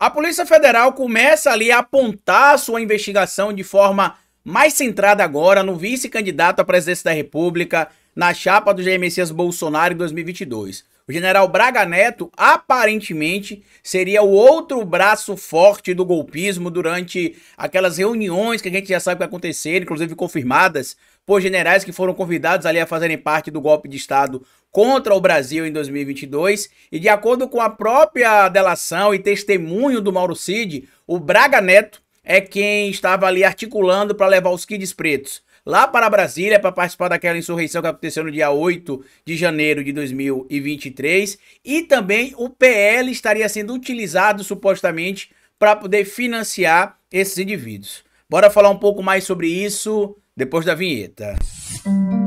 A Polícia Federal começa ali a apontar sua investigação de forma mais centrada agora no vice-candidato à presidência da República na chapa do Jair Messias Bolsonaro em 2022. O general Braga Neto aparentemente seria o outro braço forte do golpismo durante aquelas reuniões que a gente já sabe que aconteceram, inclusive confirmadas por generais que foram convidados ali a fazerem parte do golpe de Estado contra o Brasil em 2022. E de acordo com a própria delação e testemunho do Mauro Cid, o Braga Neto é quem estava ali articulando para levar os kids pretos lá para Brasília para participar daquela insurreição que aconteceu no dia 8 de janeiro de 2023. E também o PL estaria sendo utilizado supostamente para poder financiar esses indivíduos. Bora falar um pouco mais sobre isso depois da vinheta. Música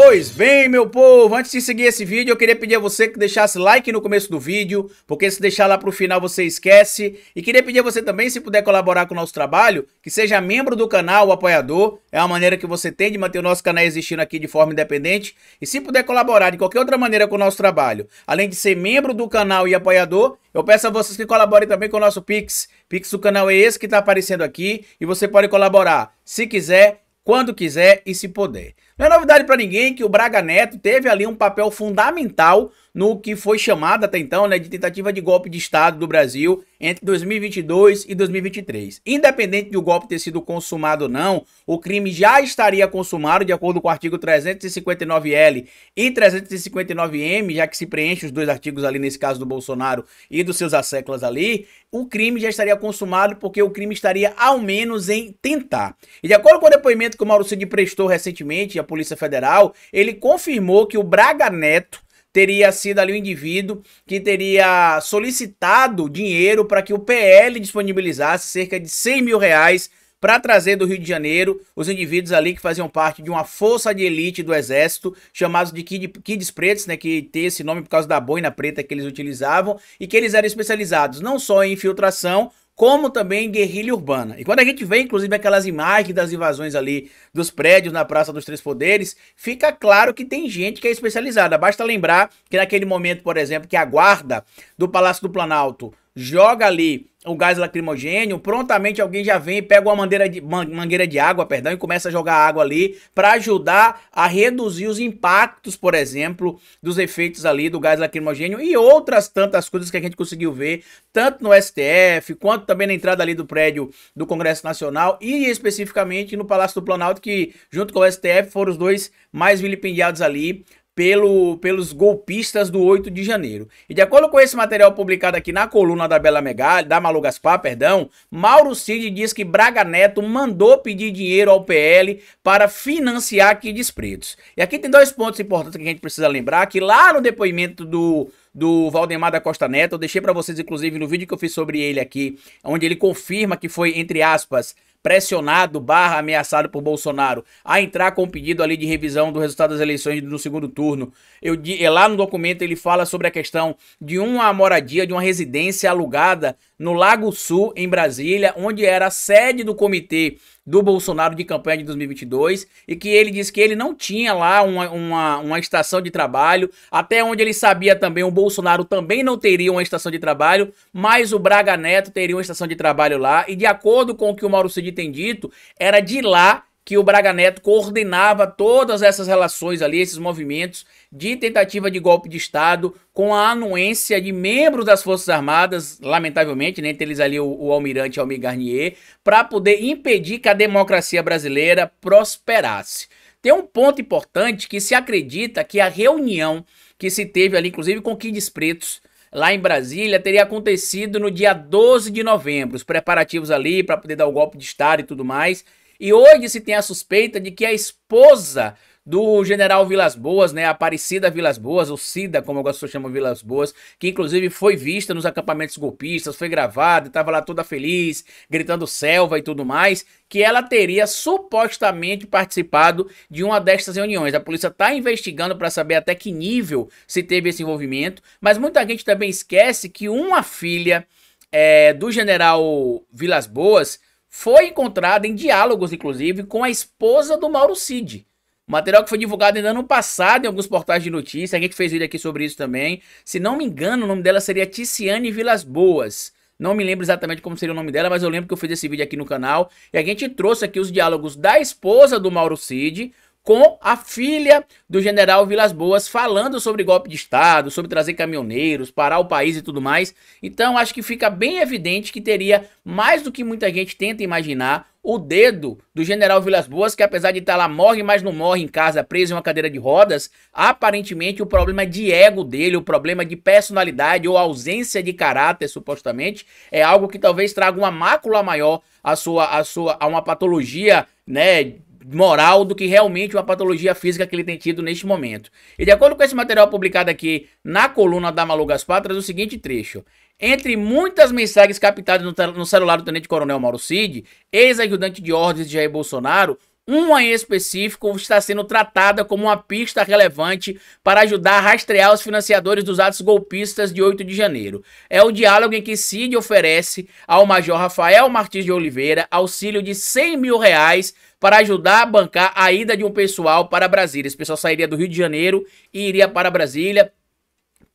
Pois bem, meu povo, antes de seguir esse vídeo, eu queria pedir a você que deixasse like no começo do vídeo, porque se deixar lá para o final você esquece. E queria pedir a você também, se puder colaborar com o nosso trabalho, que seja membro do canal, apoiador. É uma maneira que você tem de manter o nosso canal existindo aqui de forma independente. E se puder colaborar de qualquer outra maneira com o nosso trabalho, além de ser membro do canal e apoiador, eu peço a vocês que colaborem também com o nosso Pix. Pix do canal é esse que está aparecendo aqui e você pode colaborar se quiser, quando quiser e se puder. Não é novidade para ninguém que o Braga Neto teve ali um papel fundamental no que foi chamado até então né, de tentativa de golpe de Estado do Brasil entre 2022 e 2023. Independente do golpe ter sido consumado ou não, o crime já estaria consumado de acordo com o artigo 359L e 359M, já que se preenche os dois artigos ali nesse caso do Bolsonaro e dos seus asseclas ali, o crime já estaria consumado porque o crime estaria ao menos em tentar. E de acordo com o depoimento que o Mauro Cid prestou recentemente, Polícia Federal, ele confirmou que o Braga Neto teria sido ali o um indivíduo que teria solicitado dinheiro para que o PL disponibilizasse cerca de 100 mil reais para trazer do Rio de Janeiro os indivíduos ali que faziam parte de uma força de elite do exército, chamados de Kid, Kids Pretos, né, que tem esse nome por causa da boina preta que eles utilizavam, e que eles eram especializados não só em infiltração, como também guerrilha urbana. E quando a gente vê, inclusive, aquelas imagens das invasões ali dos prédios na Praça dos Três Poderes, fica claro que tem gente que é especializada. Basta lembrar que naquele momento, por exemplo, que a guarda do Palácio do Planalto joga ali o gás lacrimogênio, prontamente alguém já vem e pega uma mangueira de, mangueira de água, perdão, e começa a jogar água ali para ajudar a reduzir os impactos, por exemplo, dos efeitos ali do gás lacrimogênio e outras tantas coisas que a gente conseguiu ver, tanto no STF, quanto também na entrada ali do prédio do Congresso Nacional e especificamente no Palácio do Planalto, que junto com o STF foram os dois mais vilipendiados ali pelo, pelos golpistas do 8 de janeiro. E de acordo com esse material publicado aqui na coluna da Bela Megali, da Malu Gaspar, perdão, Mauro Cid diz que Braga Neto mandou pedir dinheiro ao PL para financiar aqui despretos. E aqui tem dois pontos importantes que a gente precisa lembrar, que lá no depoimento do do Valdemar da Costa Neto, eu deixei para vocês inclusive no vídeo que eu fiz sobre ele aqui, onde ele confirma que foi entre aspas pressionado barra ameaçado por Bolsonaro a entrar com o um pedido ali de revisão do resultado das eleições no segundo turno. Eu, eh, lá no documento ele fala sobre a questão de uma moradia, de uma residência alugada no Lago Sul, em Brasília, onde era a sede do comitê do Bolsonaro de campanha de 2022 e que ele disse que ele não tinha lá uma, uma, uma, estação de trabalho, até onde ele sabia também, o Bolsonaro também não teria uma estação de trabalho, mas o Braga Neto teria uma estação de trabalho lá e de acordo com o que o Mauro Cid tem dito, era de lá que o Braga Neto coordenava todas essas relações ali, esses movimentos de tentativa de golpe de Estado com a anuência de membros das Forças Armadas, lamentavelmente, né, entre eles ali o, o almirante Almir Garnier, para poder impedir que a democracia brasileira prosperasse. Tem um ponto importante que se acredita que a reunião que se teve ali, inclusive com Kids Pretos, lá em Brasília, teria acontecido no dia 12 de novembro. Os preparativos ali para poder dar o golpe de Estado e tudo mais. E hoje se tem a suspeita de que a esposa do general Vilas Boas, né, Aparecida Vilas Boas, ou Cida, como agora se chama Vilas Boas, que inclusive foi vista nos acampamentos golpistas, foi gravada, estava lá toda feliz, gritando selva e tudo mais, que ela teria supostamente participado de uma destas reuniões. A polícia está investigando para saber até que nível se teve esse envolvimento, mas muita gente também esquece que uma filha é, do general Vilas Boas foi encontrada em diálogos, inclusive, com a esposa do Mauro Cid. material que foi divulgado ainda ano passado em alguns portais de notícia, a gente fez vídeo aqui sobre isso também. Se não me engano, o nome dela seria Ticiane Vilas Boas. Não me lembro exatamente como seria o nome dela, mas eu lembro que eu fiz esse vídeo aqui no canal. E a gente trouxe aqui os diálogos da esposa do Mauro Cid com a filha do general Vilas Boas, falando sobre golpe de Estado, sobre trazer caminhoneiros, parar o país e tudo mais. Então, acho que fica bem evidente que teria, mais do que muita gente tenta imaginar, o dedo do general Vilas Boas, que apesar de estar tá lá, morre, mas não morre em casa, preso em uma cadeira de rodas, aparentemente o problema é de ego dele, o problema é de personalidade ou ausência de caráter, supostamente, é algo que talvez traga uma mácula maior à sua, à sua, a uma patologia, né, moral do que realmente uma patologia física que ele tem tido neste momento. E de acordo com esse material publicado aqui na coluna da Malu Gaspar, traz o seguinte trecho. Entre muitas mensagens captadas no, celular do Tenente Coronel Mauro Cid, ex-ajudante de ordens de Jair Bolsonaro, uma em específico está sendo tratada como uma pista relevante para ajudar a rastrear os financiadores dos atos golpistas de 8 de janeiro. É o diálogo em que Cid oferece ao Major Rafael Martins de Oliveira auxílio de 100 mil reais para ajudar a bancar a ida de um pessoal para Brasília. Esse pessoal sairia do Rio de Janeiro e iria para Brasília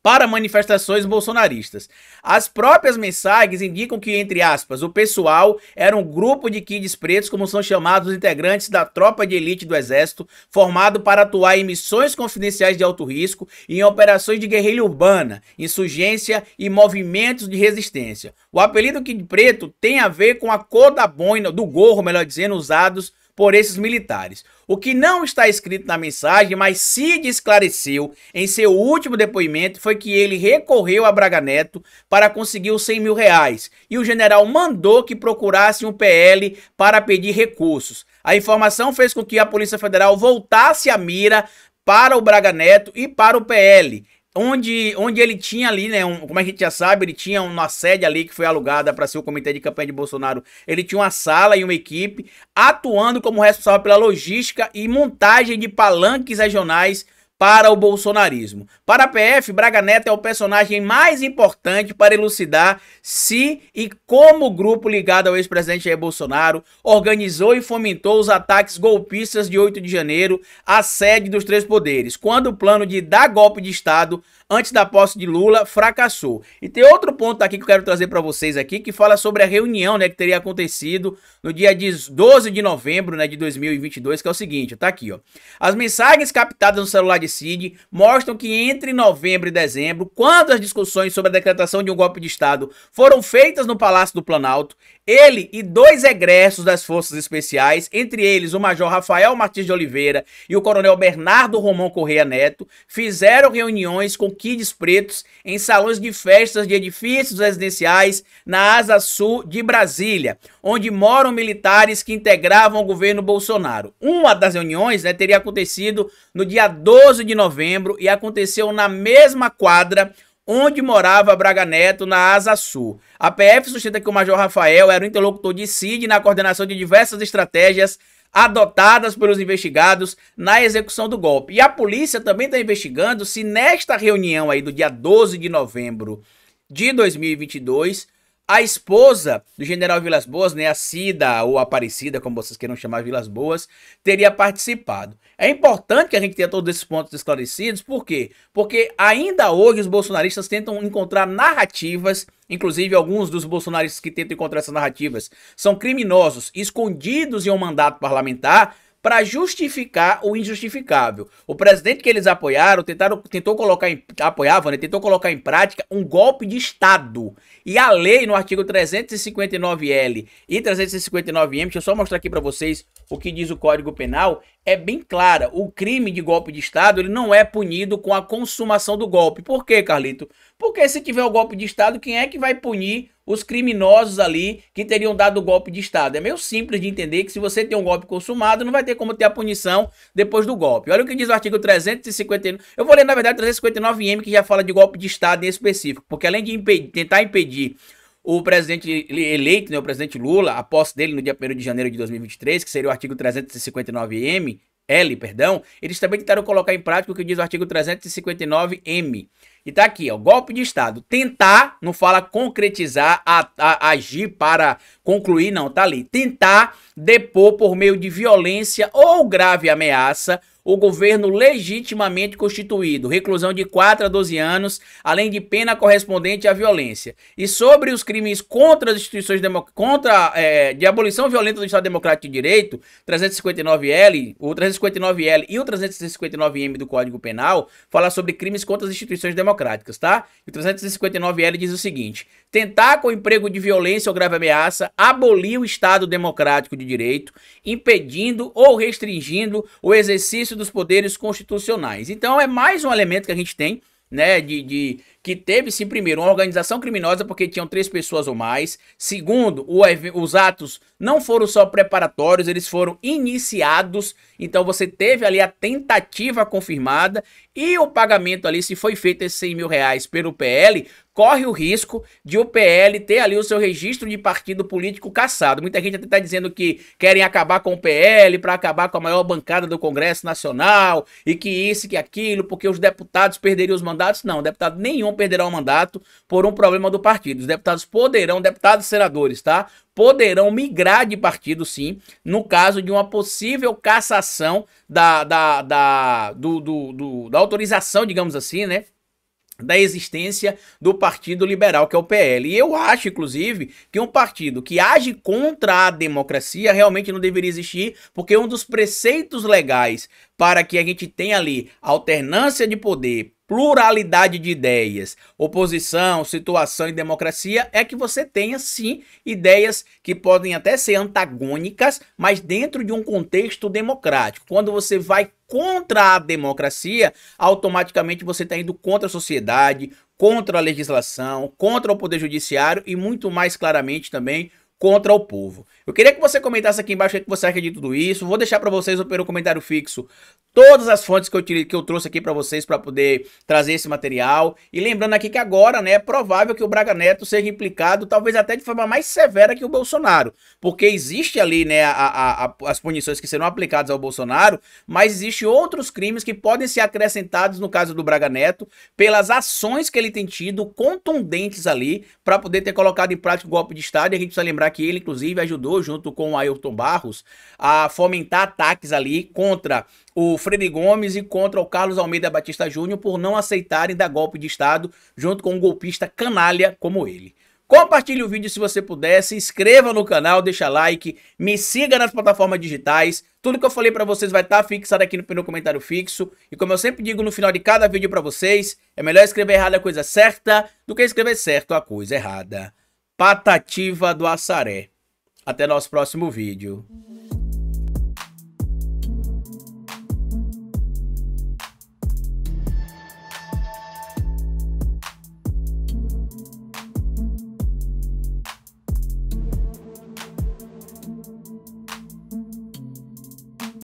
para manifestações bolsonaristas. As próprias mensagens indicam que, entre aspas, o pessoal era um grupo de kids pretos, como são chamados os integrantes da tropa de elite do Exército, formado para atuar em missões confidenciais de alto risco e em operações de guerrilha urbana, insurgência e movimentos de resistência. O apelido Kid Preto tem a ver com a cor da boina, do gorro, melhor dizendo, usados por esses militares. O que não está escrito na mensagem, mas Cid esclareceu em seu último depoimento, foi que ele recorreu a Braga Neto para conseguir os 100 mil reais e o general mandou que procurasse um PL para pedir recursos. A informação fez com que a Polícia Federal voltasse a mira para o Braga Neto e para o PL onde, onde ele tinha ali, né? Um, como é a gente já sabe, ele tinha uma sede ali que foi alugada para ser o comitê de campanha de Bolsonaro. Ele tinha uma sala e uma equipe atuando como responsável pela logística e montagem de palanques regionais para o bolsonarismo. Para a PF, Braga Neto é o personagem mais importante para elucidar se e como o grupo ligado ao ex-presidente Jair Bolsonaro organizou e fomentou os ataques golpistas de 8 de janeiro à sede dos três poderes, quando o plano de dar golpe de Estado antes da posse de Lula fracassou. E tem outro ponto aqui que eu quero trazer para vocês aqui, que fala sobre a reunião né, que teria acontecido no dia 12 de novembro né, de 2022, que é o seguinte, tá aqui, ó. As mensagens captadas no celular de decide, mostram que entre novembro e dezembro, quando as discussões sobre a decretação de um golpe de Estado foram feitas no Palácio do Planalto, ele e dois egressos das Forças Especiais, entre eles o Major Rafael Martins de Oliveira e o Coronel Bernardo Romão Correia Neto, fizeram reuniões com kids pretos em salões de festas de edifícios residenciais na Asa Sul de Brasília, onde moram militares que integravam o governo Bolsonaro. Uma das reuniões né, teria acontecido no dia 12 de novembro e aconteceu na mesma quadra onde morava Braga Neto, na Asa Sul. A PF sustenta que o Major Rafael era o interlocutor de CID na coordenação de diversas estratégias adotadas pelos investigados na execução do golpe. E a polícia também está investigando se nesta reunião aí do dia 12 de novembro de 2022 a esposa do general Vilas Boas, né, a Cida ou Aparecida, como vocês queiram chamar Vilas Boas, teria participado. É importante que a gente tenha todos esses pontos esclarecidos, por quê? Porque ainda hoje os bolsonaristas tentam encontrar narrativas, inclusive alguns dos bolsonaristas que tentam encontrar essas narrativas são criminosos, escondidos em um mandato parlamentar, para justificar o injustificável. O presidente que eles apoiaram tentaram, tentou colocar em, apoiava, né, tentou colocar em prática um golpe de Estado. E a lei no artigo 359L e 359M, deixa eu só mostrar aqui para vocês o que diz o Código Penal é bem clara. O crime de golpe de Estado ele não é punido com a consumação do golpe. Por quê, Carlito? Porque se tiver o golpe de Estado, quem é que vai punir os criminosos ali que teriam dado o golpe de Estado? É meio simples de entender que se você tem um golpe consumado, não vai ter como ter a punição depois do golpe. Olha o que diz o artigo 359. Eu vou ler, na verdade, 359M, que já fala de golpe de Estado em específico, porque além de impedir, tentar impedir o presidente eleito, né, o presidente Lula, a posse dele no dia 1 de janeiro de 2023, que seria o artigo 359M, L, perdão, eles também tentaram colocar em prática o que diz o artigo 359M. E tá aqui, ó, golpe de Estado. Tentar, não fala concretizar, a, a, agir para concluir, não, tá ali. Tentar depor por meio de violência ou grave ameaça o governo legitimamente constituído, reclusão de 4 a 12 anos, além de pena correspondente à violência. E sobre os crimes contra as instituições contra é, de abolição violenta do Estado Democrático de Direito, 359L, o 359L e o 359M do Código Penal, fala sobre crimes contra as instituições democráticas, tá? E o 359L diz o seguinte: tentar com emprego de violência ou grave ameaça abolir o Estado Democrático de Direito, impedindo ou restringindo o exercício exercício dos poderes constitucionais. Então é mais um elemento que a gente tem né, de, de que teve, sim, primeiro, uma organização criminosa porque tinham três pessoas ou mais. Segundo, o, os atos não foram só preparatórios, eles foram iniciados. Então você teve ali a tentativa confirmada e o pagamento ali, se foi feito esses 100 mil reais pelo PL, corre o risco de o PL ter ali o seu registro de partido político cassado. Muita gente até está dizendo que querem acabar com o PL para acabar com a maior bancada do Congresso Nacional e que isso, que aquilo, porque os deputados perderiam os mandatos. Não, deputado nenhum não perderá o mandato por um problema do partido. Os deputados poderão, deputados e senadores, tá? Poderão migrar de partido, sim, no caso de uma possível cassação da, da, da, do, do, do da autorização, digamos assim, né? da existência do Partido Liberal, que é o PL. E eu acho, inclusive, que um partido que age contra a democracia realmente não deveria existir, porque um dos preceitos legais para que a gente tenha ali alternância de poder, pluralidade de ideias, oposição, situação e democracia, é que você tenha sim ideias que podem até ser antagônicas, mas dentro de um contexto democrático. Quando você vai contra a democracia, automaticamente você está indo contra a sociedade, contra a legislação, contra o poder judiciário e muito mais claramente também contra o povo. Eu queria que você comentasse aqui embaixo o que é você acha de tudo isso. Vou deixar para vocês o pelo comentário fixo todas as fontes que eu, tirei, que eu trouxe aqui para vocês para poder trazer esse material. E lembrando aqui que agora né, é provável que o Braga Neto seja implicado, talvez até de forma mais severa que o Bolsonaro, porque existe ali né, a, a, a, as punições que serão aplicadas ao Bolsonaro, mas existem outros crimes que podem ser acrescentados no caso do Braga Neto pelas ações que ele tem tido contundentes ali para poder ter colocado em prática o golpe de Estado. E a gente precisa lembrar que ele, inclusive, ajudou, junto com o Ailton Barros, a fomentar ataques ali contra o Freire Gomes e contra o Carlos Almeida Batista Júnior por não aceitarem dar golpe de Estado junto com um golpista canalha como ele. Compartilhe o vídeo se você puder, se inscreva no canal, deixa like, me siga nas plataformas digitais. Tudo que eu falei para vocês vai estar tá fixado aqui no, no comentário fixo. E como eu sempre digo no final de cada vídeo para vocês, é melhor escrever errado a coisa certa do que escrever certo a coisa errada. Patativa do Assaré. Até nosso próximo vídeo.